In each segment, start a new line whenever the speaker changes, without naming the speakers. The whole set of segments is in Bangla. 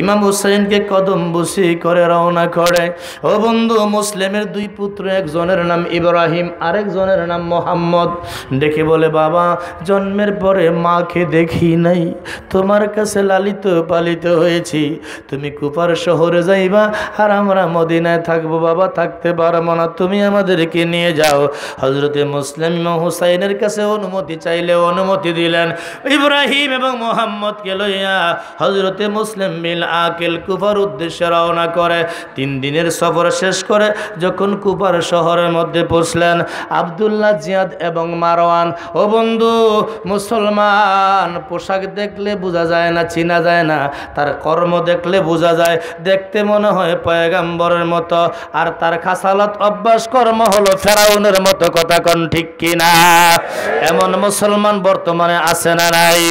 ইমাম হুসাইনকে কদম বসি করে রওনা করে ও বন্ধু মুসলিমের দুই পুত্র একজনের নাম ইব্রাহিম আরেকজনের নাম মোহাম্মদ দেখে বলে বাবা জন্মের পরে মাকে দেখি নাই তোমার কাছে লালিত পালিত হয়েছি তুমি কুপার শহরে যাইবা আর আমরা মদিনায় থাকবো বাবা থাকতে পারবো না তুমি আমাদেরকে নিয়ে যাও হজরতে মুসলিম হুসাইনের কাছে অনুমতি চাইলে অনুমতি দিলেন ইব্রাহিম এবং মোহাম্মদকে লইয়া হজরতে মুসলিম মিল আকেল কুফার উদ্দেশ্যে রওনা করে তিন দিনের সফর শেষ করে যখন কুফার শহরের মধ্যে পৌঁছলেন আবদুল্লাহ জিয়াদ এবং মারওয়ান ও বন্ধু মুসলমান পোশাক দেখলে বোঝা যায় না চিনা যায় না তার কর্ম দেখলে বোঝা যায় দেখতে মনে হয় পয়গাম্বরের মতো আর তার খাসালত অভ্যাস কর্ম হলো ফেরাউনের মতো কথা কন ঠিক কিনা এমন মুসলমান বর্তমানে আছে না নাই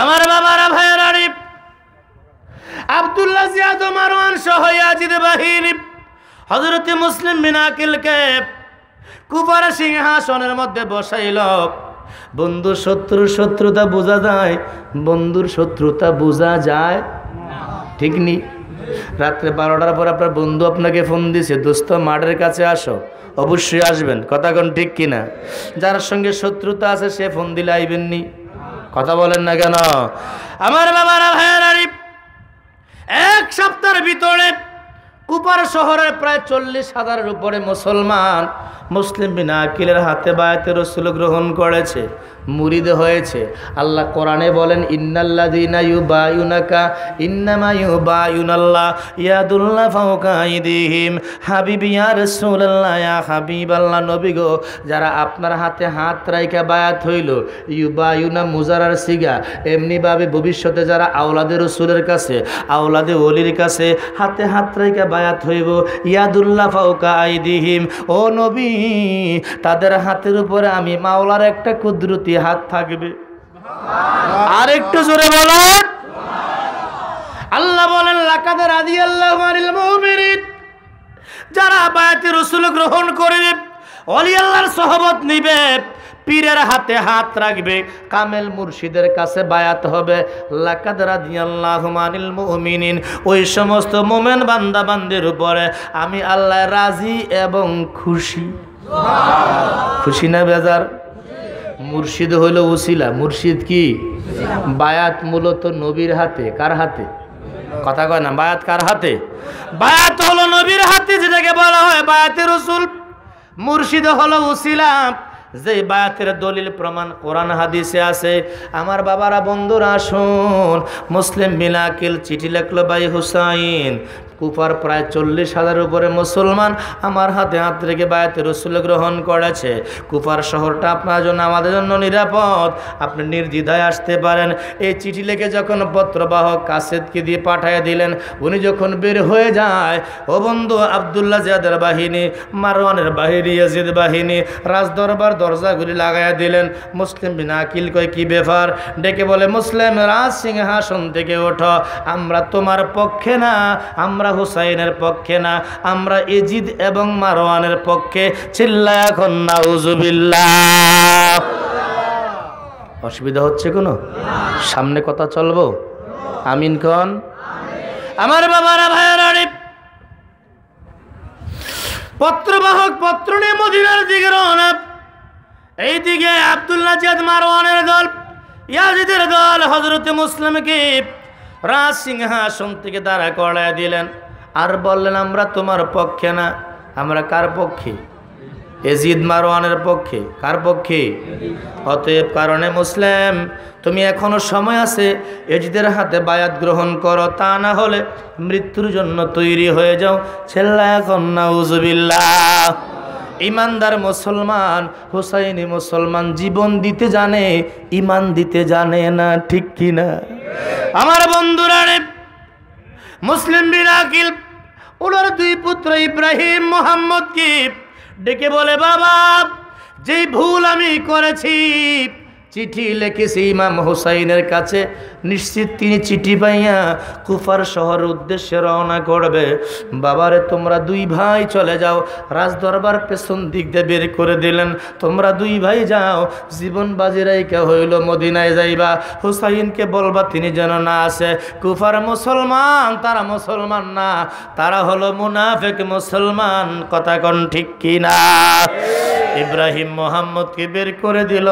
আমার বাবারা ভাইয়েরা আবদুল্লাহ জিয়াদ মারওয়ান সহ ইয়াজিদ বাহিনী হজরত মুসলিম বিনাকিলকে কুপার সিংহাসনের মধ্যে বসাইল বন্ধু শত্রুর শত্রুতা বোঝা যায় বন্ধুর শত্রুতা বোঝা যায় ঠিক নি রাত্রে বারোটার পর আপনার বন্ধু আপনাকে ফোন দিছে দোস্ত মাঠের কাছে আসো অবশ্যই আসবেন কথা কোন ঠিক কিনা যার সঙ্গে শত্রুতা আছে সে ফোন দিলে আইবেননি কথা বলেন না কেন আমার বাবারা ভাইয়ারা এক সপ্তাহের ভিতরে কুপার শহরের প্রায় চল্লিশ হাজারের উপরে মুসলমান মুসলিম বিন আকিলের হাতে বায়াতে রসুল গ্রহণ করেছে মুরিদ হয়েছে আল্লাহ কোরআনে বলেন ইন্নাল্লা দিনা ইউ বা ইউনাকা ইন্নামা ইউ বা ইউনাল্লাহ ইয়াদুল্লাহ ফাউকাইদিহিম হাবিবি ইয়া রসুল্লাহ ইয়া হাবিব আল্লাহ নবী গো যারা আপনার হাতে হাত রাইকা বায়াত হইল ইউ বা ইউনা মুজারার সিগা এমনিভাবে ভবিষ্যতে যারা আওলাদে রসুলের কাছে আওলাদে অলির কাছে হাতে হাত রাইকা বায়াত হইব ইয়াদুল্লাহ ফাউকা আইদিহিম ও নবী তাদের হাতের উপরে আমি মাওলার একটা কুদরতি হাত থাকবে আর একটু জোরে বলেন আল্লাহ বলেন লাকাদের আদি আল্লাহ যারা বায়াতি রসুল গ্রহণ করে অলি আল্লাহর সহবত নিবে পীরের হাতে হাত রাখবে কামেল মুর্শিদের কাছে বায়াত হবে লাকাদ রাদিয়াল্লাহুমানিল মুমিনিন ওই সমস্ত মোমেন বান্দা বান্দির উপরে আমি আল্লাহ রাজি এবং খুশি খুশি না বেজার মুর্শিদ হইল উসিলা মুর্শিদ কি বায়াত মূলত নবীর হাতে কার হাতে কথা কয় না বায়াত কার হাতে বায়াত হলো নবীর হাতে যেটাকে বলা হয় বায়াতের রসুল মুর্শিদ হলো উসিলা যে বায়াতের দলিল প্রমাণ কোরআন হাদিসে আছে আমার বাবারা বন্ধুরা আসুন মুসলিম মিলাকিল চিঠি লেখলো বাই হুসাইন কুফার প্রায় চল্লিশ হাজার উপরে মুসলমান আমার হাতে হাত রেখে বায়াতে রসুল গ্রহণ করেছে কুফার শহরটা আপনার জন্য আমাদের জন্য নিরাপদ আপনি নির্দ্বিধায় আসতে পারেন এই চিঠি লেখে যখন পত্রবাহক কাসেদকে দিয়ে পাঠিয়ে দিলেন উনি যখন বের হয়ে যায় ও বন্ধু আবদুল্লা জাদের বাহিনী মারওয়ানের বাহিনী ইয়াজিদ বাহিনী রাজদরবার দরজাগুলি লাগাইয়া দিলেন মুসলিম বিন আকিল কয় কি ব্যাপার ডেকে বলে মুসলিম রাজ সিংহাসন থেকে ওঠো আমরা তোমার পক্ষে না আমরা আমরা হুসাইনের পক্ষে না আমরা এজিদ এবং মারওয়ানের পক্ষে চিল্লা এখন না অসুবিধা হচ্ছে কোনো সামনে কথা চলব আমিন খন আমার বাবারা ভাইয়েরা পত্রবাহক পত্র নিয়ে মদিনার দিকে রওনা এইদিকে আবদুল্লাহ জিয়াদ মারওয়ানের দল ইয়াজিদের দল হজরত মুসলিমকে রাজ সিংহাসন থেকে দাঁড়া করায় দিলেন আর বললেন আমরা তোমার পক্ষে না আমরা কার পক্ষে এজিদ মারওয়ানের পক্ষে কার পক্ষে অতএব কারণে মুসলিম তুমি এখনো সময় আছে এজিদের হাতে বায়াত গ্রহণ করো তা না হলে মৃত্যুর জন্য তৈরি হয়ে যাও ছেল্লা এখন না উজবিল্লা ইমানদার মুসলমান হুসাইন মুসলমান জীবন দিতে জানে ইমান দিতে জানে না ঠিক কিনা আমার বন্ধুরা মুসলিম বিন আকিল ওনার দুই পুত্র ইব্রাহিম মোহাম্মদ কি ডেকে বলে বাবা যে ভুল আমি করেছি চিঠি লিখেছি ইমাম হুসাইনের কাছে নিশ্চিত তিনি চিঠি পাইয়া কুফার শহর উদ্দেশ্যে রওনা করবে বাবারে তোমরা দুই ভাই চলে যাও রাজদরবার পেছন দিক দিয়ে বের করে দিলেন তোমরা দুই ভাই যাও জীবন রাইকে হইল মদিনায় যাইবা হুসাইনকে বলবা তিনি যেন না আসে কুফার মুসলমান তারা মুসলমান না তারা হলো মুনাফেক মুসলমান কথা কন ঠিক কি না ইব্রাহিম মোহাম্মদকে বের করে দিল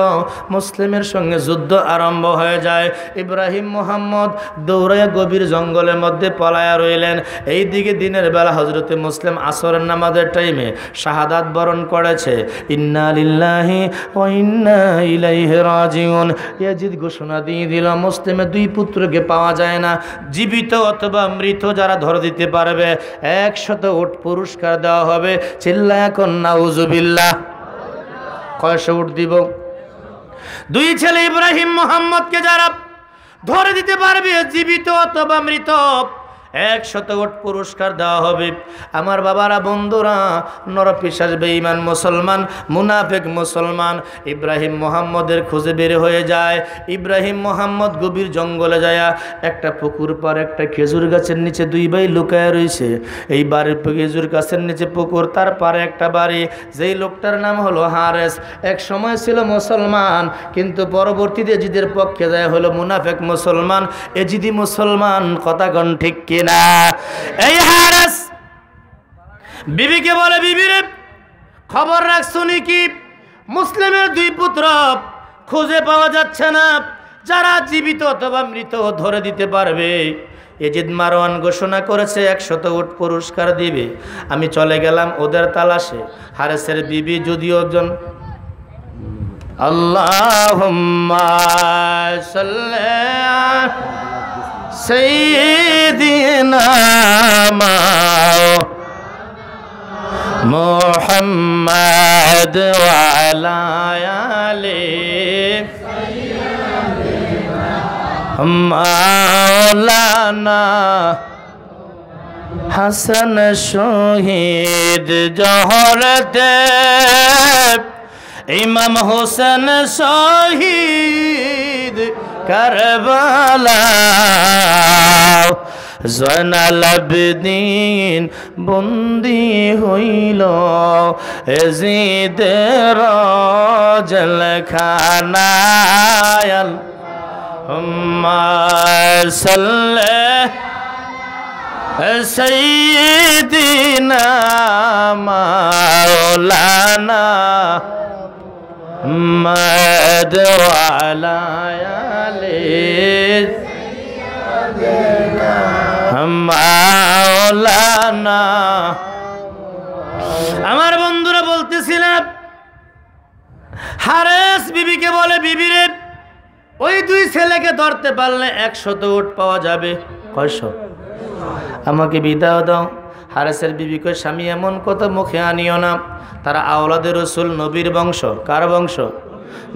মুসলিমের সঙ্গে যুদ্ধ আরম্ভ হয়ে যায় ইব্রাহিম ইব্রাহিম মোহাম্মদ দৌড়ে গভীর জঙ্গলের মধ্যে পলায়া রইলেন এই দিকে দিনের বেলা হজরতে মুসলিম আসরের নামাজের টাইমে শাহাদাত বরণ করেছে ইন্নালিল্লাহি ও ইন্না ইলাইহি রাজিউন ইয়াজিদ ঘোষণা দিয়ে দিল মুসলিমের দুই পুত্রকে পাওয়া যায় না জীবিত অথবা মৃত যারা ধরে দিতে পারবে একশত উট পুরস্কার দেওয়া হবে চিল্লা এখন নাউজুবিল্লাহ কয়শ উঠ দিব দুই ছেলে ইব্রাহিম মোহাম্মদকে যারা ধরে দিতে পারবে জীবিত অথবা মৃত এক শতকোট পুরস্কার দেওয়া হবে আমার বাবারা বন্ধুরা নরপিশ্বাস বেঈমান মুসলমান মুনাফেক মুসলমান ইব্রাহিম মোহাম্মদের খুঁজে বের হয়ে যায় ইব্রাহিম মোহাম্মদ গভীর জঙ্গলে যায় একটা পুকুর পার একটা খেজুর গাছের নিচে দুই ভাই লুকায় রয়েছে এই বাড়ির খেজুর গাছের নিচে পুকুর তার পারে একটা বাড়ি যেই লোকটার নাম হলো হারেস এক সময় ছিল মুসলমান কিন্তু পরবর্তীতে এজিদের পক্ষে যায় হলো মুনাফেক মুসলমান এজিদি মুসলমান কথা গণ ঠিক কে না এই হারেস বিবিকে বলে বিবির খবর রাখছো কি মুসলিমের দুই পুত্র খুঁজে পাওয়া যাচ্ছে না যারা জীবিত অথবা মৃত ধরে দিতে পারবে এজিদ মারওয়ান ঘোষণা করেছে একশত উট পুরস্কার দিবে আমি চলে গেলাম ওদের তালাশে হারেসের বিবি যদিও একজন আল্লাহ سيدنا ما محمد وعلى آله مولانا حسن شهيد جهرت امام حسن شهيد কারবালা জয়নাল আবদিন বন্দি হইল এজিদের জলখানায়াল হুম্মা সাল্লে সৈদিনা মাওলানা মাদ আলায়া আমার বন্ধুরা বলতেছিলাম হারেস বিবিকে বলে বিবিরে ওই দুই ছেলেকে ধরতে পারলে একশত ওট পাওয়া যাবে কয়শো আমাকে বিদায় দাও হারেসের বিবিকে স্বামী এমন কথা মুখে আনিও না তারা আওলাদের রসুল নবীর বংশ কার বংশ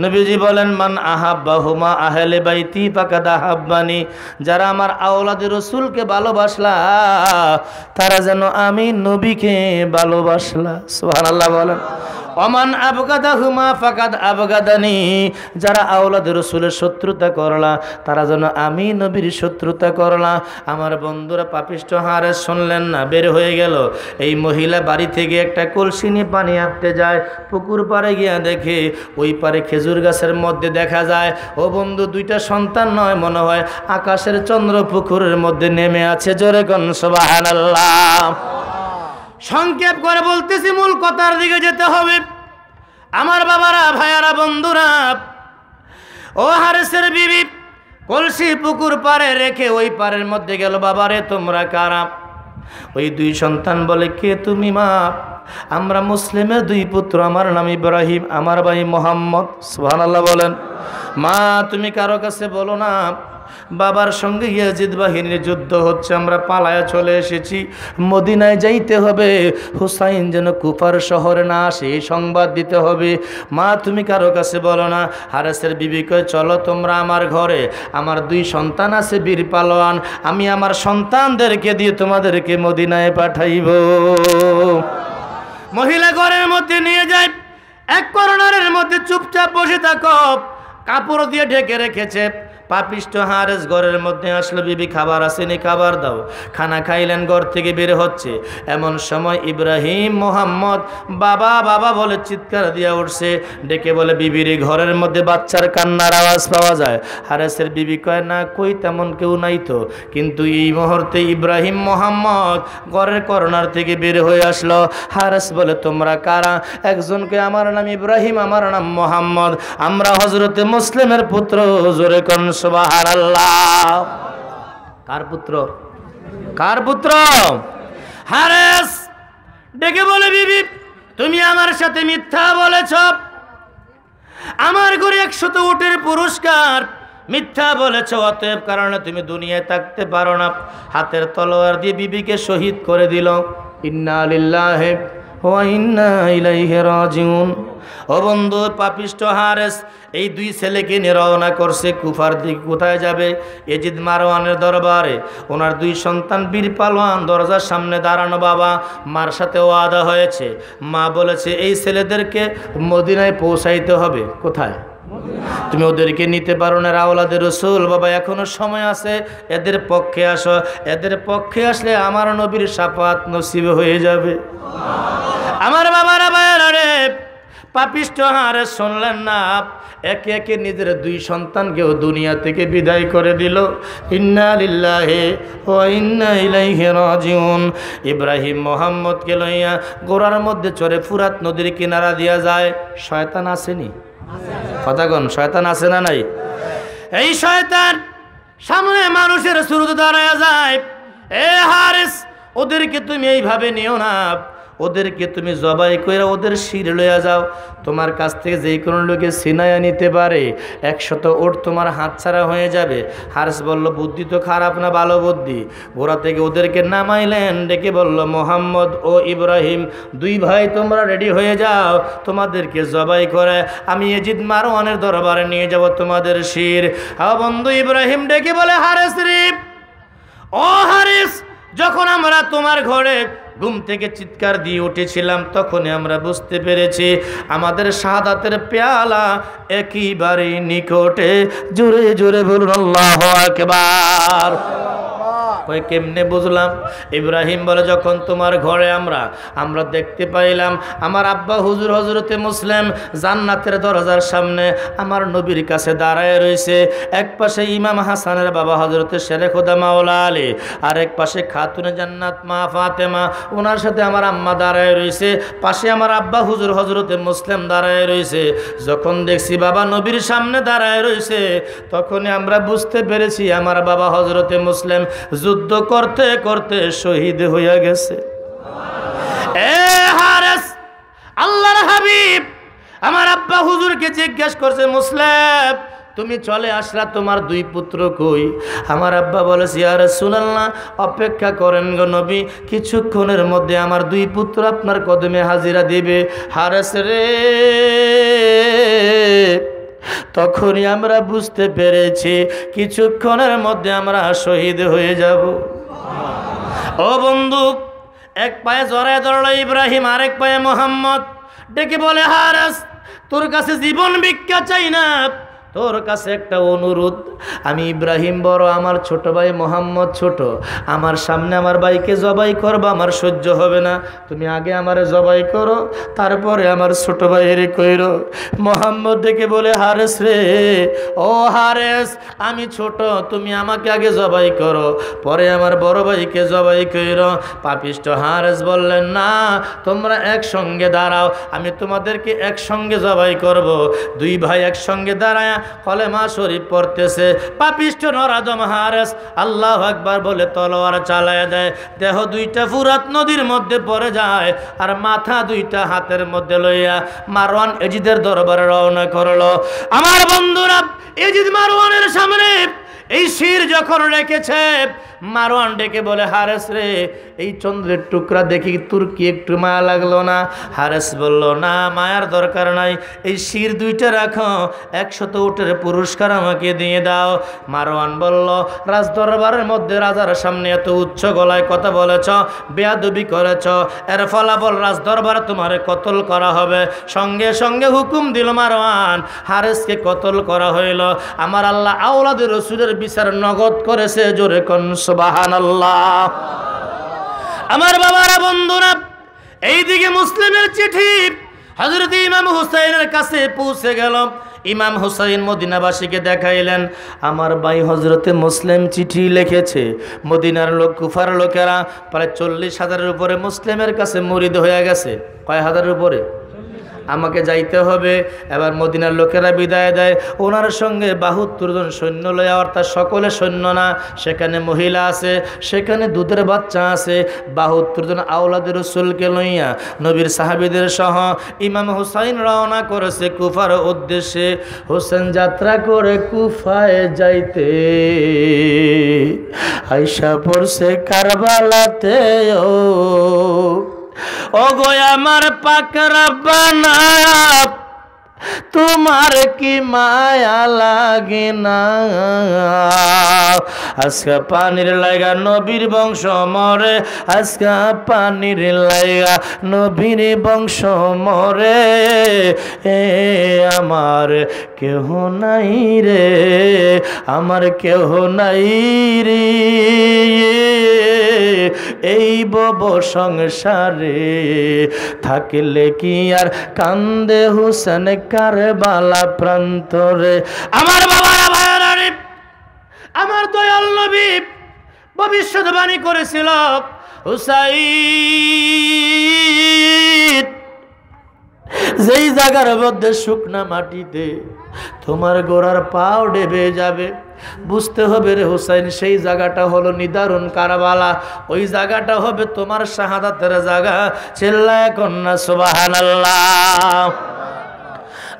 নবীজি বলেন মান আহাব্বাহুমা আহেলে আহলে বাইতি পাকাদা হাব্বানি যারা আমার আওলাদের রসুলকে ভালোবাসলা তারা যেন আমি নবীকে ভালোবাসলা সোহান আল্লাহ বলেন অমান আবগাদা হুমা ফাকাদ আবগাদানি যারা আওলাদ রসুলের শত্রুতা করলা তারা যেন আমি নবীর শত্রুতা করলা আমার বন্ধুরা পাপিষ্ট হারে শুনলেন না বের হয়ে গেল এই মহিলা বাড়ি থেকে একটা কলসি নিয়ে পানি আনতে যায় পুকুর পাড়ে গিয়া দেখে ওই পারে খেজুর গাছের মধ্যে দেখা যায় ও বন্ধু দুইটা সন্তান নয় মনে হয় আকাশের চন্দ্র পুকুরের মধ্যে নেমে আছে জোরে গণ সবাহ সংক্ষেপ করে বলতেছি মূল কথার দিকে যেতে হবে আমার বাবারা ভাইয়ারা বন্ধুরা ও হারেসের বিবি কলসি পুকুর পারে রেখে ওই পারের মধ্যে গেল বাবারে তোমরা কারা ওই দুই সন্তান বলে কে তুমি মা আমরা মুসলিমের দুই পুত্র আমার নাম ইব্রাহিম আমার ভাই মোহাম্মদ সুহান আল্লাহ বলেন মা তুমি কারো কাছে বলো না বাবার সঙ্গে ইয়াজিদ বাহিনীর যুদ্ধ হচ্ছে আমরা পালায়া চলে এসেছি মদিনায় যাইতে হবে হুসাইন যেন কুফার শহরে না আসে সংবাদ দিতে হবে মা তুমি কারো কাছে বলো না বিবি বিবিকে চলো তোমরা আমার ঘরে আমার দুই সন্তান আছে বীর পালোয়ান আমি আমার সন্তানদেরকে দিয়ে তোমাদেরকে মদিনায় পাঠাইব মহিলা ঘরের মধ্যে নিয়ে যায় এক করোনারের মধ্যে চুপচাপ বসে থাকো কাপড় দিয়ে ঢেকে রেখেছে পাপিষ্ট হারেস ঘরের মধ্যে আসলো বিবি খাবার আসেনি খাবার দাও খানা খাইলেন ঘর থেকে বের হচ্ছে এমন সময় ইব্রাহিম মোহাম্মদ বাবা বাবা বলে চিৎকার দিয়ে উঠছে ডেকে বলে বিবির ঘরের মধ্যে বাচ্চার কান্নার আওয়াজ পাওয়া যায় হারেসের বিবি কয় না কই তেমন কেউ নাই তো কিন্তু এই মুহূর্তে ইব্রাহিম মোহাম্মদ ঘরের করোনার থেকে বের হয়ে আসলো হারেস বলে তোমরা কারা একজনকে আমার নাম ইব্রাহিম আমার নাম মোহাম্মদ আমরা হজরতে মুসলিমের পুত্র জোরে কনস সোবাহার আল্লাহ কার পুত্র কার পুত্র হারেস ডেকে বলে বিবি তুমি আমার সাথে মিথ্যা বলেছ আমার ঘরে একশত উটের পুরস্কার মিথ্যা বলেছ অতএব কারণে তুমি দুনিয়ায় থাকতে পারো না হাতের তলোয়ার দিয়ে বিবিকে শহীদ করে দিল ইন্না আলিল্লাহে ও বন্ধু পাপিষ্ট হারেস এই দুই ছেলেকে নিয়ে রওনা করছে কুফার দিক কোথায় যাবে এজিদ মারওয়ানের দরবারে ওনার দুই সন্তান বীর পালোয়ান দরজার সামনে দাঁড়ানো বাবা মার সাথে ওয়াদা হয়েছে মা বলেছে এই ছেলেদেরকে মদিনায় পৌঁছাইতে হবে কোথায় তুমি ওদেরকে নিতে পারো না রাওলাদের রসুল বাবা এখনো সময় আছে এদের পক্ষে আসো এদের পক্ষে আসলে আমার নবীর সাপাত নসিব হয়ে যাবে আমার বাবারা বায়ারে পাপিষ্ট হারে শুনলেন না একে একে নিজের দুই সন্তানকেও দুনিয়া থেকে বিদায় করে দিল ইন্নালিল্লাহে ও ইন্নাইলাইহিরাজিউন ইব্রাহিম মোহাম্মদকে লইয়া গোড়ার মধ্যে চড়ে ফুরাত নদীর কিনারা দিয়া যায় শয়তান আসেনি কথা কোন শয়তান আছে না নাই এই শয়তান সামনে মানুষের শুরুতে দাঁড়ায় যায় এ হারিস ওদেরকে তুমি এইভাবে নিও না ওদেরকে তুমি জবাই করে ওদের শির লইয়া যাও তোমার কাছ থেকে যে কোনো লোকে সিনায়া নিতে পারে একশত ওট তোমার হাতছাড়া হয়ে যাবে হার্স বলল বুদ্ধি তো খারাপ না ভালো বুদ্ধি ঘোড়া থেকে ওদেরকে নামাইলেন ডেকে বলল মোহাম্মদ ও ইব্রাহিম দুই ভাই তোমরা রেডি হয়ে যাও তোমাদেরকে জবাই করে আমি এজিদ মারওয়ানের দরবারে নিয়ে যাব তোমাদের শির হা হ্যাঁ বন্ধু ইব্রাহিম ডেকে বলে হারেস রিফ ও হারিস যখন আমরা তোমার ঘরে ঘুম থেকে চিৎকার দিয়ে উঠেছিলাম তখনই আমরা বুঝতে পেরেছি আমাদের সাদাতের পেয়ালা একইবারে নিকটে জোরে জোরে বলুন আল্লাহ একবার কই কেমনে বুঝলাম ইব্রাহিম বলে যখন তোমার ঘরে আমরা আমরা দেখতে পাইলাম আমার আব্বা হুজুর হজরতে মুসলিম জান্নাতের দরজার সামনে আমার নবীর কাছে দাঁড়ায় রয়েছে এক পাশে ইমাম হাসানের বাবা হজরতে শেরে খোদা মাওলা আলী আর এক পাশে খাতুনে জান্নাত মা ফাতেমা ওনার সাথে আমার আম্মা দাঁড়ায় রয়েছে পাশে আমার আব্বা হুজুর হজরতে মুসলিম দাঁড়ায় রয়েছে যখন দেখছি বাবা নবীর সামনে দাঁড়ায় রয়েছে তখনই আমরা বুঝতে পেরেছি আমার বাবা হজরতে মুসলিম যুদ্ধ করতে করতে শহীদ হইয়া গেছে এ হারেস আল্লাহর হাবিব আমার আব্বা হুজুরকে জিজ্ঞেস করছে মুসলেব তুমি চলে আসলা তোমার দুই পুত্র কই আমার আব্বা বলেছি আর সুনাল্লা অপেক্ষা করেন গো নবী কিছুক্ষণের মধ্যে আমার দুই পুত্র আপনার কদমে হাজিরা দিবে হারেস রে তখনই আমরা বুঝতে পেরেছি কিছুক্ষণের মধ্যে আমরা শহীদ হয়ে যাব ও বন্ধু এক পায়ে জরায় দরল ইব্রাহিম আরেক পায়ে মোহাম্মদ ডেকে বলে হারাস তোর কাছে জীবন ভিক্ষা চাই না তোর কাছে একটা অনুরোধ আমি ইব্রাহিম বড় আমার ছোট ভাই মোহাম্মদ ছোট আমার সামনে আমার ভাইকে জবাই করবা আমার সহ্য হবে না তুমি আগে আমারে জবাই করো তারপরে আমার ছোট ভাইয়ের কইর মোহাম্মদ দেখে বলে হারেস রে ও হারেস আমি ছোট তুমি আমাকে আগে জবাই করো পরে আমার বড় ভাইকে জবাই কইর পাপিষ্ট হারেস বললেন না তোমরা একসঙ্গে দাঁড়াও আমি তোমাদেরকে একসঙ্গে জবাই করব দুই ভাই একসঙ্গে দাঁড়ায় কলেমা শরীফ পড়তেছে পাপিষ্ট নরাজ মহারাজ আল্লাহ একবার বলে তলোয়ার চালায় দেয় দেহ দুইটা ফুরাত নদীর মধ্যে পড়ে যায় আর মাথা দুইটা হাতের মধ্যে লইয়া মারওয়ান এজিদের দরবারে রওনা করলো আমার বন্ধুরা এজিদ মারওয়ানের সামনে এই শির যখন রেখেছে মারোয়ান ডেকে বলে হারেস রে এই চন্দ্রের টুকরা দেখি তোর কি একটু মায়া লাগলো না হারেস বলল না মায়ার দরকার নাই এই শির দুইটা রাখো একশত উটের পুরস্কার আমাকে দিয়ে দাও মারোয়ান বলল রাজ দরবারের মধ্যে রাজার সামনে এত উচ্চ গলায় কথা বলেছ বেয়াদুবি করেছ এর ফলাফল রাজ দরবারে তোমার কতল করা হবে সঙ্গে সঙ্গে হুকুম দিল মারোয়ান হারেসকে কতল করা হইল আমার আল্লাহ আওলাদের রসুলের বিচার নগদ করেছে জোরে কন সুবাহান আমার বাবারা বন্ধুরা এইদিকে মুসলিমের চিঠি হজরত ইমাম হুসাইনের কাছে পৌঁছে গেল ইমাম হুসাইন মদিনাবাসীকে দেখাইলেন আমার ভাই হজরতে মুসলিম চিঠি লিখেছে মদিনার লোক কুফার লোকেরা প্রায় চল্লিশ হাজারের উপরে মুসলিমের কাছে মরিদ হয়ে গেছে কয় হাজারের উপরে আমাকে যাইতে হবে এবার মদিনার লোকেরা বিদায় দেয় ওনার সঙ্গে বাহুত্তর জন সৈন্য লয়া অর্থাৎ সকলে সৈন্য না সেখানে মহিলা আছে সেখানে দুধের বাচ্চা আছে বাহুত্তর জন আওলাদের রসুলকে লইয়া নবীর সাহাবিদের সহ ইমাম হুসাইন রওনা করেছে কুফার উদ্দেশ্যে হোসেন যাত্রা করে কুফায় যাইতে আইসা পড়ছে কারবালাতে ও ও গো আমার পাক রাব্বানা তোমার কি মায়া লাগে না আজকে পানির লাগা নবীর বংশ মরে আজকে পানির লাগা নবীর বংশ মরে এ আমার কেহ নাই রে আমার কেহ নাই রে এই বব সংসারে থাকলে কি আর কান্দে হুসেন কারবালা প্রান্তরে আমার বাবা আমার দয়াল নবী ভবিষ্যৎবাণী করেছিল হুসাইন যেই জায়গার মধ্যে শুকনা মাটিতে তোমার গোড়ার পাও ডেবে যাবে বুঝতে হবে রে হুসাইন সেই জায়গাটা হলো নিদারুন কারবালা ওই জায়গাটা হবে তোমার শাহাদাতের জায়গা চেল্লায় কন্যা সুবাহ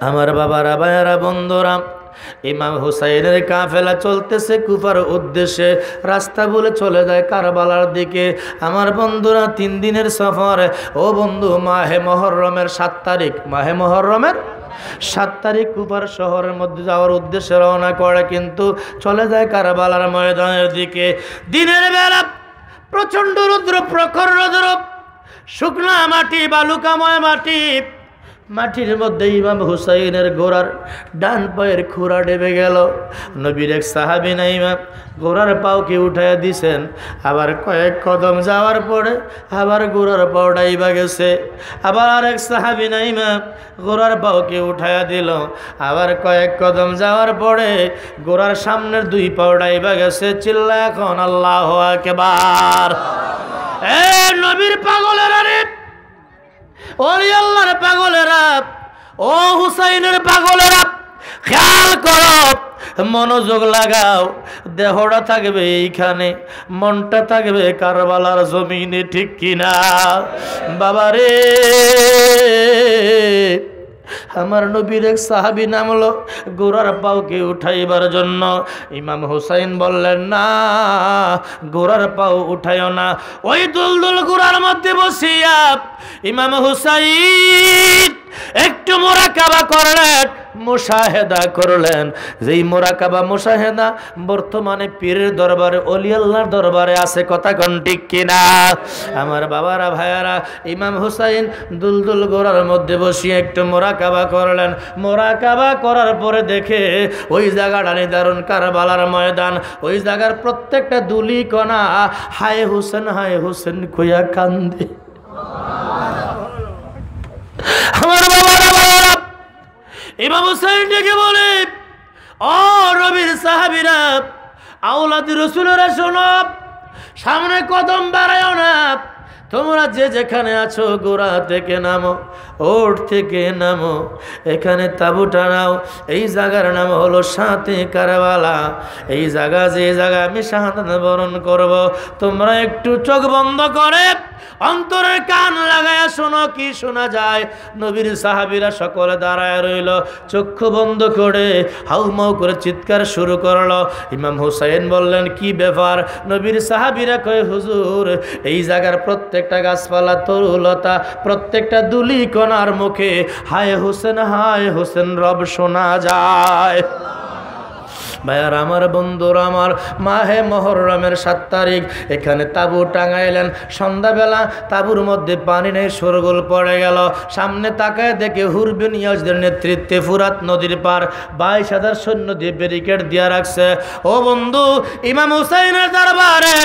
আমার বাবারা বায়ারা বন্ধুরা ইমাম হুসাইনের কাফেলা চলতেছে কুফার উদ্দেশ্যে রাস্তা বলে চলে যায় কারবালার দিকে আমার বন্ধুরা তিন দিনের সফর ও বন্ধু মাহে মহরমের সাত তারিখ মাহে মহরমের সাত তারিখ কুপার শহরের মধ্যে যাওয়ার উদ্দেশ্যে রওনা করে কিন্তু চলে যায় কারবালার ময়দানের দিকে দিনের বেলা প্রচণ্ড রুদ্র প্রখর রুদ্র শুকনা মাটি বালুকাময় মাটি মাটির মধ্যে ইমাম হুসাইনের গোড়ার ডান পায়ের খোরা ডেবে গেল নবীর এক সাহাবি না ইমাম গোড়ার পাওকে উঠাইয়া দিছেন আবার কয়েক কদম যাওয়ার পরে আবার গোড়ার পাও ডাইবা গেছে আবার আরেক সাহাবি না ইমাম গোড়ার পাওকে উঠাইয়া দিল আবার কয়েক কদম যাওয়ার পরে গোড়ার সামনের দুই পাও ডাইবা গেছে চিল্লা এখন আল্লাহ একেবার এ নবীর পাগলের আরে ওরে আল্লাহর পাগলেরা ও হুসাইনের পাগলেরা খেয়াল কর মনোযোগ লাগাও দেহটা থাকবে এইখানে মনটা থাকবে কারবালার জমিনে ঠিক কিনা রে আমার নবীর এক সাহাবি হলো গোড়ার পাওকে উঠাইবার জন্য ইমাম হুসাইন বললেন না গোড়ার পাও উঠাইও না ওই দুল দুল গোড়ার মধ্যে বসিয়া ইমাম হুসাইন একটু মোরা কাবা করলেন মুশাহেদা করলেন যেই মোরাকাবা মুশাহেদা বর্তমানে পীরের দরবারে অলিয়াল্লার দরবারে আছে কথা কন ঠিক কিনা আমার বাবারা ভাইয়ারা ইমাম হুসাইন দুলদুল গোড়ার মধ্যে বসিয়ে একটু মোরাকাবা করলেন মোরাকাবা করার পরে দেখে ওই জায়গাটা নির্ধারণ কারবালার ময়দান ওই জায়গার প্রত্যেকটা দুলি কণা হায় হুসেন হায় হুসেন খুয়া কান্দে আমার ইমাম হোসেন ডেকে বলে অ রবির সাহাবিরা আওলাদি রসুলেরা শোনব সামনে কদম বাড়ায় না তোমরা যে যেখানে আছো গোড়া থেকে নামো ওট থেকে নামো এখানে তাঁবুটা নাও এই জায়গার নাম হলো সাঁতে কারওয়ালা এই জায়গা যে জায়গা আমি শাহাদ বরণ করব। তোমরা একটু চোখ বন্ধ করে অন্তরে কান লাগায় শোনো কি শোনা যায় নবীর সাহাবিরা সকলে দাঁড়ায় রইল চক্ষু বন্ধ করে হাউমাউ করে চিৎকার শুরু করলো ইমাম হুসাইন বললেন কি ব্যাপার নবীর সাহাবিরা কয়ে হুজুর এই জায়গার প্রত্যেক প্রত্যেকটা গাছপালা তরুলতা প্রত্যেকটা দুলি কণার মুখে হায় হোসেন হায় হোসেন রব শোনা যায় ভাইয়ার আমার বন্ধুর আমার মাহে মহরমের সাত তারিখ এখানে তাবু টাঙাইলেন সন্ধ্যাবেলা তাবুর মধ্যে পানি নেই সরগোল পড়ে গেল সামনে তাকায় দেখে হুরবিন ইয়াজদের নেতৃত্বে ফুরাত নদীর পার বাইশ হাজার সৈন্য দিয়ে ব্যারিকেড দিয়া রাখছে ও বন্ধু ইমাম হুসাইনের দরবারে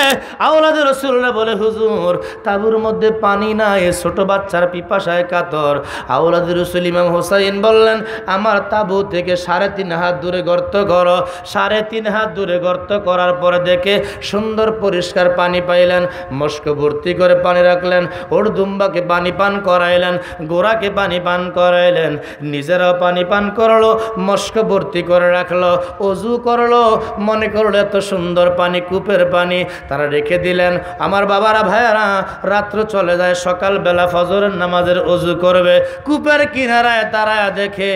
আওলাদের রসুলরা বলে হুজুর তাবুর মধ্যে পানি নাই ছোট বাচ্চার পিপাসায় কাতর আওলাদের রসুল ইমাম হুসাইন বললেন আমার তাবু থেকে সাড়ে তিন হাত দূরে গর্ত করো সাড়ে তিন হাত দূরে গর্ত করার পরে দেখে সুন্দর পরিষ্কার পানি পাইলেন মস্ক ভর্তি করে পানি রাখলেন ওর দুম্বাকে পানি পান করাইলেন গোড়াকে পানি পান করাইলেন নিজেরাও পানি পান করলো মস্ক ভর্তি করে রাখলো অজু করলো মনে করলো এত সুন্দর পানি কূপের পানি তারা রেখে দিলেন আমার বাবারা ভাইয়ারা রাত্র চলে যায় সকালবেলা ফজরের নামাজের অজু করবে কূপের কিনারায় তারা দেখে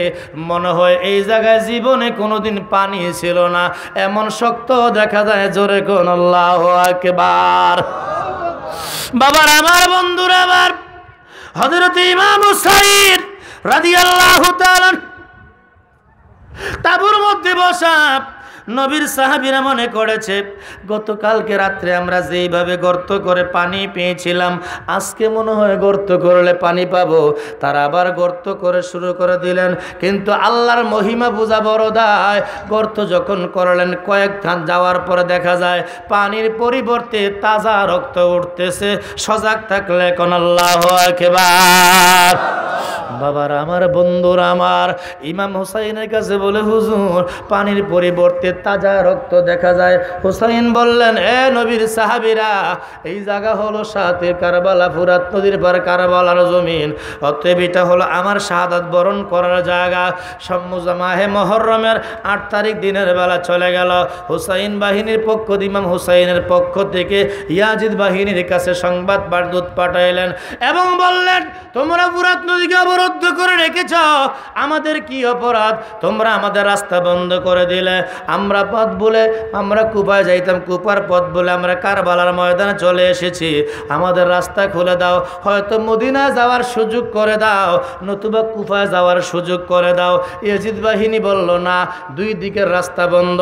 মনে হয় এই জায়গায় জীবনে কোনোদিন পানি ছিল না এমন শক্ত দেখা যায় জোরে কোন একবার বাবার আমার বন্ধুর আবার হজরত ইমাম সাইদ রাজি আল্লাহ তাবুর মধ্যে বসা নবীর সাহাবিরা মনে করেছে গতকালকে রাত্রে আমরা যেইভাবে গর্ত করে পানি পেয়েছিলাম আজকে মনে হয় গর্ত করলে পানি পাবো তারা আবার গর্ত করে শুরু করে দিলেন কিন্তু আল্লাহর মহিমা বোঝা বড় দায় গর্ত যখন করলেন কয়েক ধান যাওয়ার পরে দেখা যায় পানির পরিবর্তে তাজা রক্ত উঠতেছে সজাগ থাকলে কোন আল্লাহ একেবার বাবার আমার বন্ধুর আমার ইমাম হুসাইনের কাছে বলে হুজুর পানির পরিবর্তে তাজা রক্ত দেখা যায় হুসাইন বললেন এ নবীর সাহাবিরা এই জায়গা হলো সাথে কারবালা ফুরাত নদীর পর কারবালার জমিন অতএব এটা হলো আমার শাহাদ বরণ করার জায়গা সম্মুজামাহে মহরমের আট তারিখ দিনের বেলা চলে গেল হুসাইন বাহিনীর পক্ষ ইমাম হুসাইনের পক্ষ থেকে ইয়াজিদ বাহিনীর কাছে সংবাদ পাঠদূত পাঠাইলেন এবং বললেন তোমরা ফুরাত নদীকে অবরোধ সীমাবদ্ধ করে রেখেছ আমাদের কি অপরাধ তোমরা আমাদের রাস্তা বন্ধ করে দিলে আমরা পথ বলে আমরা কুপায় যাইতাম কুপার পথ বলে আমরা কারবালার ময়দানে চলে এসেছি আমাদের রাস্তা খুলে দাও হয়তো মদিনা যাওয়ার সুযোগ করে দাও নতুবা কুপায় যাওয়ার সুযোগ করে দাও এজিদ বাহিনী বলল না দুই দিকের রাস্তা বন্ধ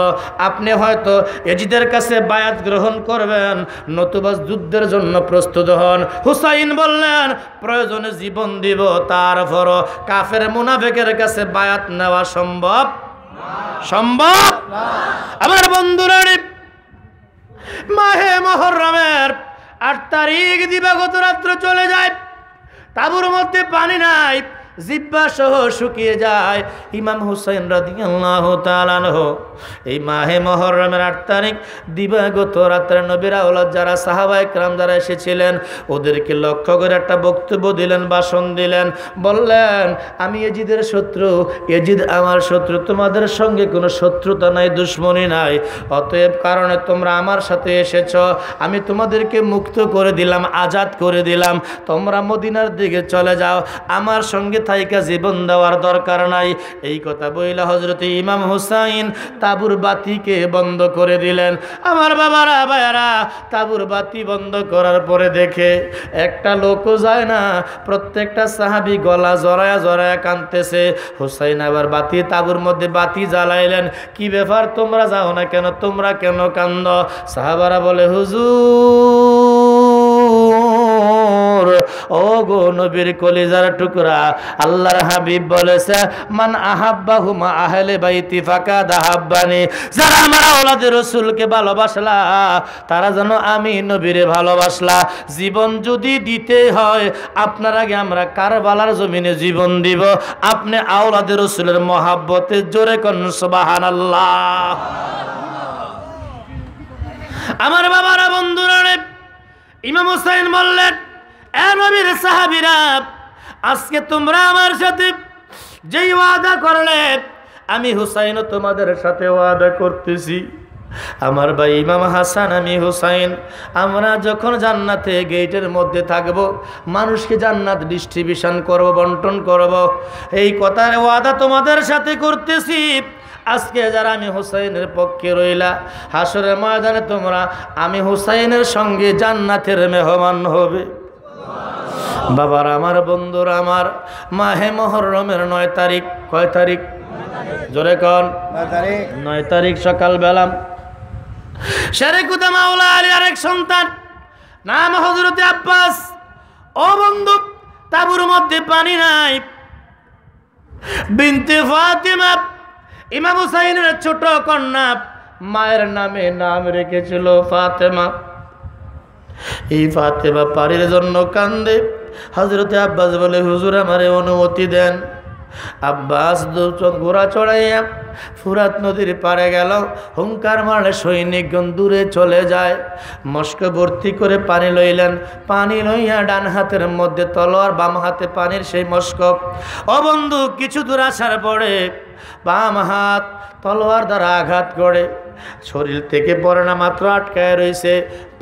আপনি হয়তো এজিদের কাছে বায়াত গ্রহণ করবেন নতুবা যুদ্ধের জন্য প্রস্তুত হন হুসাইন বললেন প্রয়োজনে জীবন দিব তার কাফর কাফের মুনাফেকের কাছে বায়াত নেওয়া সম্ভব সম্ভব আমার বন্ধুরা মাহে মহরমের আট তারিখ দিবাগত রাত্র চলে যায় তাবুর মধ্যে পানি নাই জিব্বা সহ শুকিয়ে যায় ইমাম হুসেন রাদিয়াল্লাহু তাআলা এই মাহে মুহররমের 8 তারিখ দিবাগত রাত্রে নবীরা ওলা যারা সাহাবায়ে کرام যারা এসেছিলেন ওদেরকে লক্ষ্য করে একটা বক্তব্য দিলেন ভাষণ দিলেন বললেন আমি এজিদের শত্রু এজিদ আমার শত্রু তোমাদের সঙ্গে কোনো শত্রুতা নাই দুশ্মনী নাই অতএব কারণে তোমরা আমার সাথে এসেছ আমি তোমাদেরকে মুক্ত করে দিলাম আজাদ করে দিলাম তোমরা মদিনার দিকে চলে যাও আমার সঙ্গে থাইকা জীবন দেওয়ার দরকার নাই এই কথা বইলা হজরত ইমাম হুসাইন তাবুর বাতিকে বন্ধ করে দিলেন আমার বাবারা বায়ারা তাবুর বাতি বন্ধ করার পরে দেখে একটা লোকও যায় না প্রত্যেকটা সাহাবি গলা জড়ায়া জড়ায়া কানতেছে হুসাইন আবার বাতি তাবুর মধ্যে বাতি জ্বালাইলেন কি ব্যাপার তোমরা যাও না কেন তোমরা কেন কান্দ সাহাবারা বলে হুজুর নূর ও গো নবীর কলিজার টুকরা আল্লাহর হাবিব বলেছে মান আহাব্বা হুমা আহলে বাইতি ফাঁকা দাহাব্বানি যারা আমার ওলাদের রসুলকে ভালোবাসলা তারা যেন আমি নবীরে ভালোবাসলা জীবন যদি দিতে হয় আপনার আগে আমরা কারবালার জমিনে জীবন দিব আপনি আওলাদের রসুলের মহাব্বতে জোরে কন সুবাহান আল্লাহ আমার বাবারা বন্ধুরা ইমাম হোসেন বললেন নবীর সাহাবিরা আজকে তোমরা আমার সাথে যেই ওয়াদা করলে আমি হুসাইন তোমাদের সাথে ওয়াদা করতেছি আমার ভাই ইমাম হাসান আমি হুসাইন আমরা যখন জান্নাতে গেটের মধ্যে থাকব মানুষকে জান্নাত ডিস্ট্রিবিউশন করব বন্টন করব এই কথার ওয়াদা তোমাদের সাথে করতেছি আজকে যারা আমি হুসাইনের পক্ষে রইলা হাসরের ময়দানে তোমরা আমি হুসাইনের সঙ্গে জান্নাতের মেহমান হবে বাবার আমার বন্ধুর আমার মাহে মহরমের নয় তারিখ কয় তারিখ জোরে কন নয় তারিখ সকাল বেলা শেরেকুদা মাওলা আলী আরেক সন্তান নাম হজরতে আব্বাস ও বন্ধু তাবুর মধ্যে পানি নাই বিনতে ফাতিমা ইমাম হুসাইনের ছোট কন্যা মায়ের নামে নাম রেখেছিল ফাতেমা এই ফাতেমা পারির জন্য কান্দে হাজরতে আব্বাস বলে হুজুর আমারে অনুমতি দেন আব্বাস দুজন ঘোড়া চড়াইয়া ফুরাত নদীর পারে গেল হুঙ্কার মারলে সৈনিকগণ দূরে চলে যায় মস্ক ভর্তি করে পানি লইলেন পানি লইয়া ডান হাতের মধ্যে তলোয়ার বাম হাতে পানির সেই মস্ক অবন্ধু কিছু দূর আসার পরে বাম হাত তলোয়ার দ্বারা আঘাত করে শরীর থেকে পড়ে না মাত্র আটকায় রয়েছে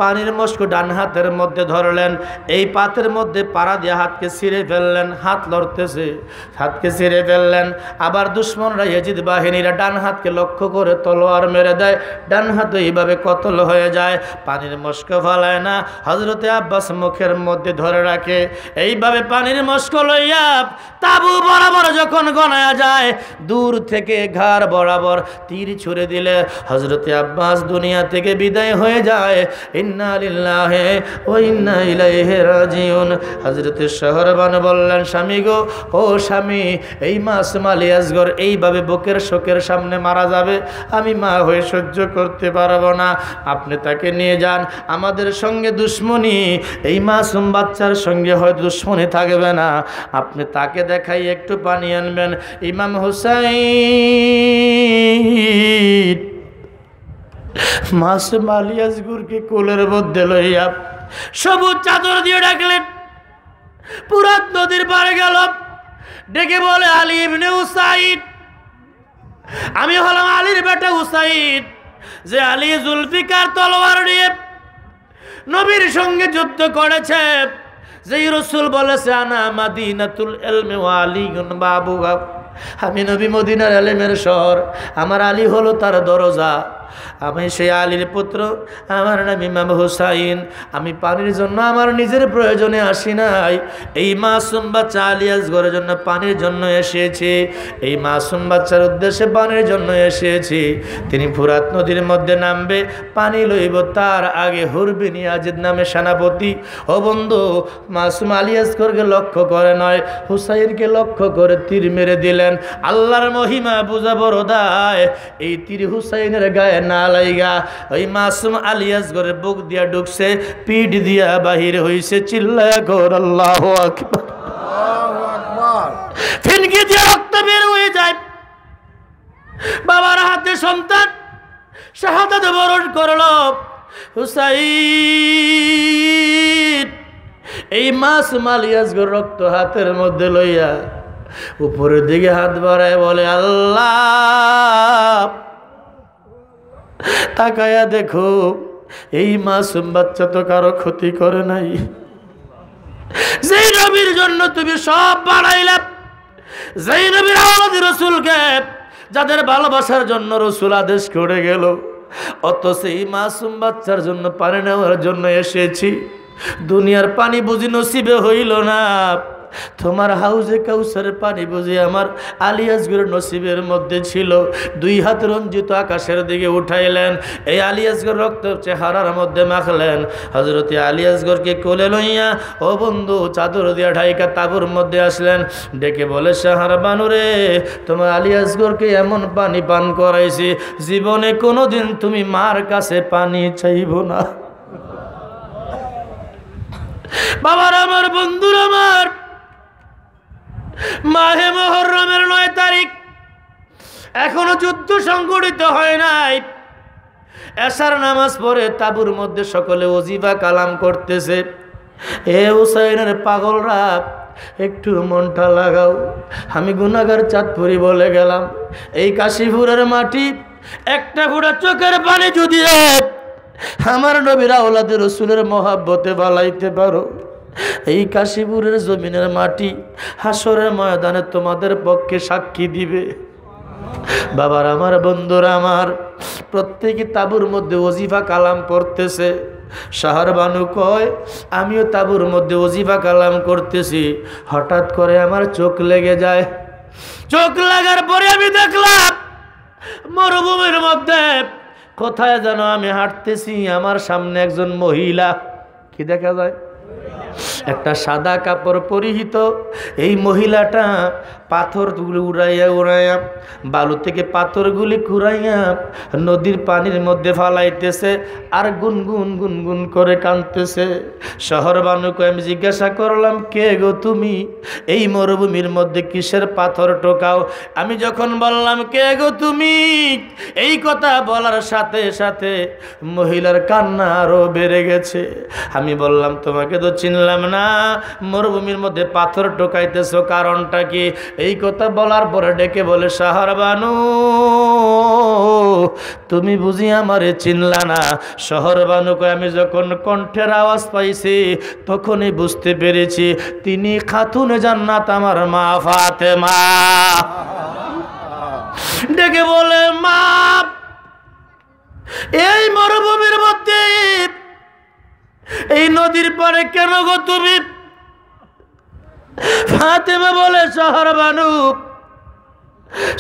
পানির মস্ক ডান হাতের মধ্যে ধরলেন এই পাতের মধ্যে পাড়া দিয়ে হাতকে ছিঁড়ে ফেললেন হাত লড়তেছে হাতকে ছিঁড়ে ফেললেন আবার দুশ্মনরা ইয়াজিদ বাহিনীরা ডান হাতকে লক্ষ্য করে তলোয়ার মেরে দেয় ডান হাত এইভাবে কতল হয়ে যায় পানির মস্ক ফলায় না হজরতে আব্বাস মুখের মধ্যে ধরে রাখে এইভাবে পানির মস্ক লইয়া তাবু বরাবর যখন গনায়া যায় দূর থেকে ঘাড় বরাবর তীর ছুড়ে দিলে হজরতে আব্বাস দুনিয়া থেকে বিদায় হয়ে যায় ইন ইন্না লিল্লাহে ও বললেন স্বামী গো ও স্বামী এই মাস মালিয়াসগর এইভাবে বুকের শোকের সামনে মারা যাবে আমি মা হয়ে সহ্য করতে পারবো না আপনি তাকে নিয়ে যান আমাদের সঙ্গে দুশ্মনী এই মাসুম বাচ্চার সঙ্গে হয় দুশ্মনী থাকবে না আপনি তাকে দেখাই একটু পানি আনবেন ইমাম হুসাইন মাস মালিয়াস গুরকে কোলের মধ্যে লইয়া সবুজ চাদর দিয়ে ডাকলেন পুরাত নদীর পাড়ে গেল ডেকে বলে আলি ইবনে উসাইদ আমি হলাম আলীর বেটা উসাইদ যে আলী জুলফিকার তলোয়ার নিয়ে নবীর সঙ্গে যুদ্ধ করেছে যে রসুল বলেছে আনা মাদিনাতুল এলমে ও আলী বাবু আমি নবী মদিনার এলেমের শহর আমার আলী হলো তার দরজা আমি সেই আলীর পুত্র আমার নাম ইমাম হুসাইন আমি পানির জন্য আমার নিজের প্রয়োজনে আসি নাই এই মাসুম বাচ্চা আলিয়াস ঘরের জন্য পানির জন্য এসেছি এই মাসুম বাচ্চার উদ্দেশ্যে পানির জন্য এসেছি তিনি ফুরাত নদীর মধ্যে নামবে পানি লইব তার আগে হুরবিন ইয়াজিদ নামে সেনাপতি ও বন্ধু মাসুম আলিয়াস ঘরকে লক্ষ্য করে নয় হুসাইনকে লক্ষ্য করে তীর মেরে দিলেন আল্লাহর মহিমা বুঝা বড় দায় এই তীর হুসাইনের গায়ে না লাইগা ওই মাসুম আলিয়াস ঘরে বুক দিয়া ডুবছে পিঠ দিয়া বাহির হইছে চিল্লা ঘর আল্লাহ ফিনকি রক্ত বের হয়ে যায় বাবার হাতে সন্তান বরণ করল হুসাই এই মাস মালিয়াস রক্ত হাতের মধ্যে লইয়া উপরের দিকে হাত বাড়ায় বলে আল্লাহ তাকায়া দেখো এই মাসুম বাচ্চা তো কারো ক্ষতি করে নাই যেই রবির জন্য তুমি সব বাড়াইলা যেই নবীর আওয়াজ রসুলকে যাদের ভালোবাসার জন্য রসুল আদেশ করে গেল অত সেই মাসুম বাচ্চার জন্য পানি নেওয়ার জন্য এসেছি দুনিয়ার পানি বুঝি নসিবে হইল না তোমার হাউজে কাউসার পানি বুঝে আমার আলী নসিবের মধ্যে ছিল দুই হাত রঞ্জিত আকাশের দিকে উঠাইলেন এই আলী আসগর রক্ত চেহারার মধ্যে মাখলেন হজরতে আলী আসগরকে কোলে লইয়া ও বন্ধু চাদর দিয়া ঢাইকা তাবুর মধ্যে আসলেন ডেকে বলে সাহার বানুরে তোমার আলী আসগরকে এমন পানি পান করাইছি জীবনে কোনোদিন তুমি মার কাছে পানি চাইব না বাবার আমার বন্ধুর আমার মাহে মহরমের নয় তারিখ এখনো যুদ্ধ সংগঠিত হয় নাই এসার নামাজ পড়ে তাবুর মধ্যে সকলে অজিবা কালাম করতেছে এ হুসাইনের পাগলরা একটু মনটা লাগাও আমি গুনাগার চাঁদপুরি বলে গেলাম এই কাশীপুরের মাটি একটা ঘোড়া চোখের পানি যদি আমার নবীরা ওলাদের রসুলের মহাব্বতে বালাইতে পারো এই কাশীপুরের জমিনের মাটি হাসরের ময়দানে তোমাদের পক্ষে সাক্ষী দিবে বাবার আমার বন্ধুরা আমার প্রত্যেকে তাবুর মধ্যে ওজিফা কালাম পড়তেছে শাহর বানু কয় আমিও তাবুর মধ্যে ওজিফা কালাম করতেছি হঠাৎ করে আমার চোখ লেগে যায় চোখ লাগার পরে আমি দেখলাম মরুভূমির মধ্যে কোথায় যেন আমি হাঁটতেছি আমার সামনে একজন মহিলা কি দেখা যায় একটা সাদা কাপড় পরিহিত এই মহিলাটা পাথরগুলি উড়াইয়া উড়াইয়া বালু থেকে পাথরগুলি কুড়াইয়া নদীর পানির মধ্যে ফালাইতেছে আর গুনগুন গুনগুন করে কাঁদতেছে শহর বানুকে আমি জিজ্ঞাসা করলাম কে গো তুমি এই মরুভূমির মধ্যে কিসের পাথর টোকাও আমি যখন বললাম কে গো তুমি এই কথা বলার সাথে সাথে মহিলার কান্না আরও বেড়ে গেছে আমি বললাম তোমাকে তো চিনলাম না মরুভূমির মধ্যে পাথর টোকাইতেছ কারণটা কি এই কথা বলার পরে ডেকে বলে সাহার বানু তুমি বুঝি আমারে চিনলা না শহর বানুকে আমি যখন কণ্ঠের আওয়াজ পাইছি তখনই বুঝতে পেরেছি তিনি খাতুন জান্নাত আমার মা ফাতে মা ডেকে বলে মা এই মরুভূমির মধ্যে এই নদীর পরে কেন গো তুমি ফাতেমা বলে শহর বানু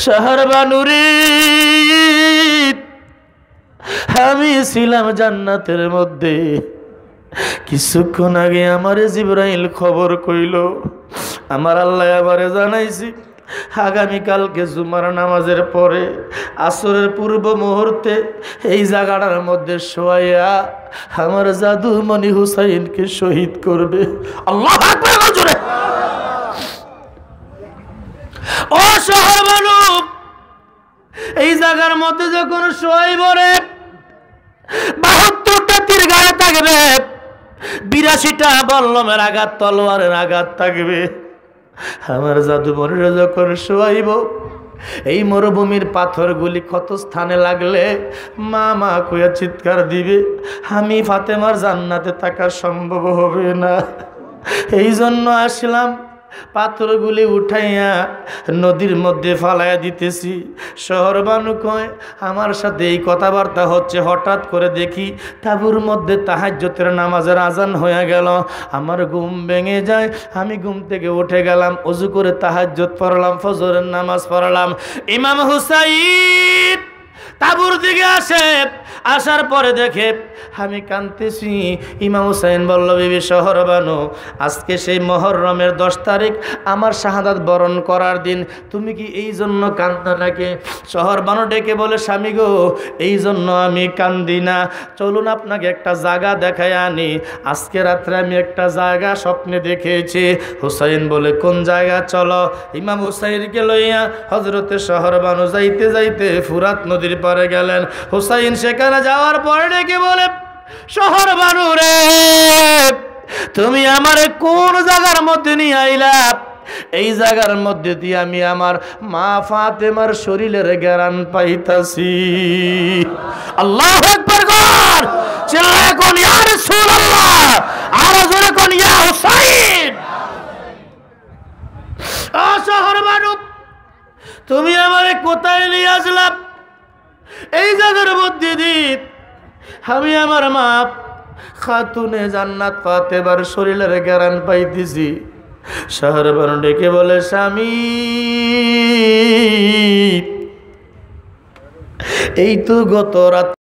শহর বানুরে আমি ছিলাম জান্নাতের মধ্যে কিছুক্ষণ আগে আমার জিব্রাইল খবর কইল আমার আল্লাহ আবার জানাইছি আগামীকালকে জুমার নামাজের পরে আসরের পূর্ব মুহূর্তে এই জায়গাটার মধ্যে শোয়া আমার জাদু জাদুমণি হুসাইনকে শহীদ করবে আল্লাহ এই জায়গার মধ্যে যখন শোয়াই বলে বাহাত্তরটা তীর গায়ে থাকবে বিরাশিটা বল্লমের আঘাত তলোয়ারের আঘাত থাকবে আমার জাদুবরেরা যখন শোয়াইব এই মরুভূমির পাথরগুলি কত স্থানে লাগলে মা মা কুয়া চিৎকার দিবে আমি ফাতেমার জান্নাতে থাকা সম্ভব হবে না এই জন্য আসলাম পাথরগুলি উঠাইয়া নদীর মধ্যে ফালাইয়া দিতেছি শহর বানু কয় আমার সাথে এই কথাবার্তা হচ্ছে হঠাৎ করে দেখি তাবুর মধ্যে তাহাজ্যতের নামাজের আজান হয়ে গেল আমার ঘুম ভেঙে যায় আমি ঘুম থেকে উঠে গেলাম উজু করে তাহাজ্যত পড়লাম ফজরের নামাজ পড়ালাম ইমাম হুসাইদ তাবুর দিকে আসে আসার পরে দেখে আমি কাঁদতেছি ইমাম হুসাইন বলল বিবি শহর বানো আজকে সেই মহরমের দশ তারিখ আমার শাহাদাত বরণ করার দিন তুমি কি এই জন্য কান্দা নাকি শহর বানো ডেকে বলে স্বামী গো এই জন্য আমি কান্দি না চলুন আপনাকে একটা জায়গা দেখায় আনি আজকে রাত্রে আমি একটা জায়গা স্বপ্নে দেখেছি হুসাইন বলে কোন জায়গা চলো ইমাম হুসাইনকে লইয়া হজরতে শহর বানো যাইতে যাইতে ফুরাত নদীর নদীর পরে গেলেন হুসাইন সেখানে যাওয়ার পরে ডেকে বলে শহর বানু রে তুমি আমার কোন জায়গার মধ্যে নিয়ে আইলা এই জায়গার মধ্যে দিয়ে আমি আমার মা ফাতেমার শরীরের গ্যারান পাইতাছি আল্লাহ একবার কর চিল্লায় কোন ইয়া রাসূলুল্লাহ আর জোরে কোন ইয়া হুসাইন ও শহর বানু তুমি আমারে কোথায় নিয়ে আসলা এই জায়গার মধ্যে দিত আমি আমার মাপ খাতুনে জান্নাত বার শরীরের গ্যারান পাইতেছি শহর বানু ডেকে বলে স্বামী এই তো গত রাত